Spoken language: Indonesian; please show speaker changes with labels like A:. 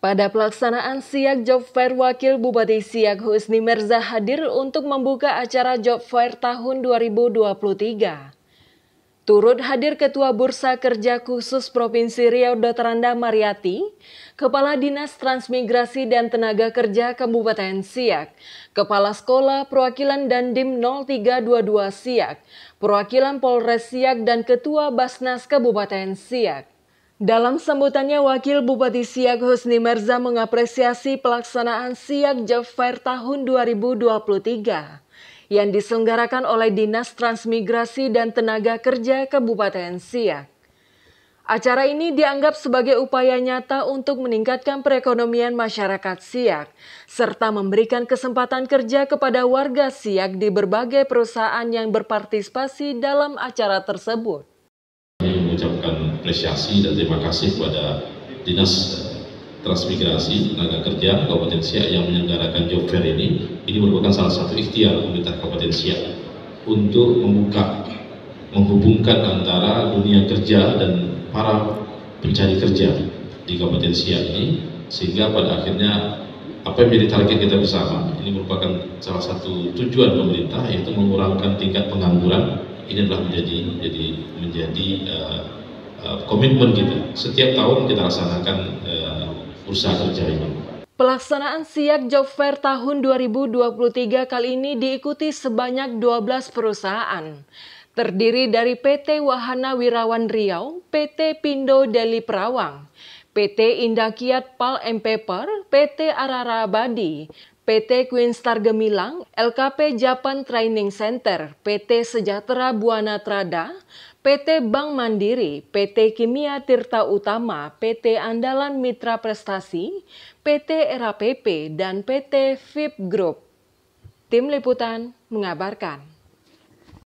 A: Pada pelaksanaan Siak Job Fair, Wakil Bupati Siak Husni Merza hadir untuk membuka acara Job Fair tahun 2023. Turut hadir Ketua Bursa Kerja Khusus Provinsi Riau Dr. Mariati, Kepala Dinas Transmigrasi dan Tenaga Kerja Kabupaten Siak, Kepala Sekolah Perwakilan dan Dim 0322 Siak, Perwakilan Polres Siak dan Ketua Basnas Kabupaten Siak. Dalam sambutannya, Wakil Bupati Siak Husni Merza mengapresiasi pelaksanaan Siak Job Fair tahun 2023 yang diselenggarakan oleh Dinas Transmigrasi dan Tenaga Kerja Kabupaten Siak. Acara ini dianggap sebagai upaya nyata untuk meningkatkan perekonomian masyarakat Siak, serta memberikan kesempatan kerja kepada warga Siak di berbagai perusahaan yang berpartisipasi dalam acara tersebut
B: mengucapkan apresiasi dan terima kasih kepada Dinas Transmigrasi Tenaga Kerja Kabupaten Siak yang menyelenggarakan job fair ini. Ini merupakan salah satu ikhtiar pemerintah Kabupaten Siak untuk membuka, menghubungkan antara dunia kerja dan para pencari kerja di Kabupaten Siak ini sehingga pada akhirnya apa yang menjadi target kita bersama ini merupakan salah satu tujuan pemerintah yaitu mengurangkan tingkat pengangguran ini adalah menjadi menjadi menjadi uh, Eh, komitmen kita. Setiap tahun kita laksanakan uh, usaha kerja ini.
A: Pelaksanaan SIAK Job Fair tahun 2023 kali ini diikuti sebanyak 12 perusahaan. Terdiri dari PT Wahana Wirawan Riau, PT Pindo Deli Perawang, PT Indakiat Pal M Paper, PT Arara Abadi, PT Queenstar Gemilang, LKP Japan Training Center, PT Sejahtera Buana Trada, PT Bank Mandiri, PT Kimia Tirta Utama, PT Andalan Mitra Prestasi, PT RAPP, dan PT VIP Group. Tim Liputan mengabarkan.